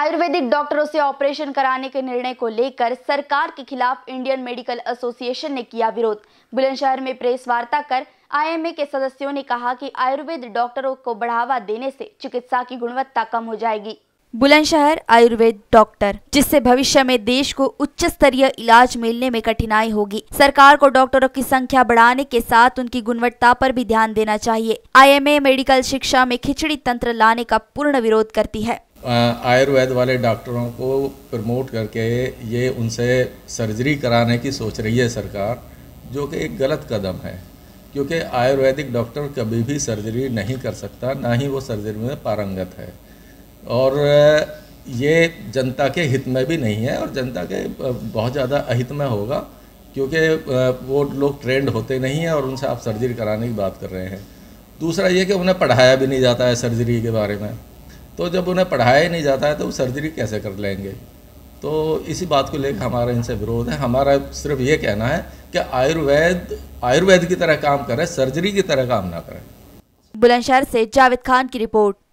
आयुर्वेदिक डॉक्टरों से ऑपरेशन कराने के निर्णय को लेकर सरकार के खिलाफ इंडियन मेडिकल एसोसिएशन ने किया विरोध बुलंदशहर में प्रेस वार्ता कर आईएमए के सदस्यों ने कहा कि आयुर्वेद डॉक्टरों को बढ़ावा देने से चिकित्सा की गुणवत्ता कम हो जाएगी बुलंदशहर आयुर्वेद डॉक्टर जिससे भविष्य में देश को उच्च स्तरीय इलाज मिलने में कठिनाई होगी सरकार को डॉक्टरों की संख्या बढ़ाने के साथ उनकी गुणवत्ता पर भी ध्यान देना चाहिए आईएमए मेडिकल शिक्षा में खिचड़ी तंत्र लाने का पूर्ण विरोध करती है आयुर्वेद वाले डॉक्टरों को प्रमोट करके ये उनसे सर्जरी कराने की सोच रही है सरकार जो कि एक गलत कदम है क्योंकि आयुर्वेदिक डॉक्टर कभी भी सर्जरी नहीं कर सकता ना ही वो सर्जरी में पारंगत है और ये जनता के हित में भी नहीं है और जनता के बहुत ज़्यादा अहित में होगा क्योंकि वो लोग ट्रेंड होते नहीं हैं और उनसे आप सर्जरी कराने की बात कर रहे हैं दूसरा ये कि उन्हें पढ़ाया भी नहीं जाता है सर्जरी के बारे में तो जब उन्हें पढ़ाया ही नहीं जाता है तो वो सर्जरी कैसे कर लेंगे तो इसी बात को लेकर हमारा इनसे विरोध है हमारा सिर्फ ये कहना है कि आयुर्वेद आयुर्वेद की तरह काम करे सर्जरी की तरह काम ना करे बुलंदशहर से जावेद खान की रिपोर्ट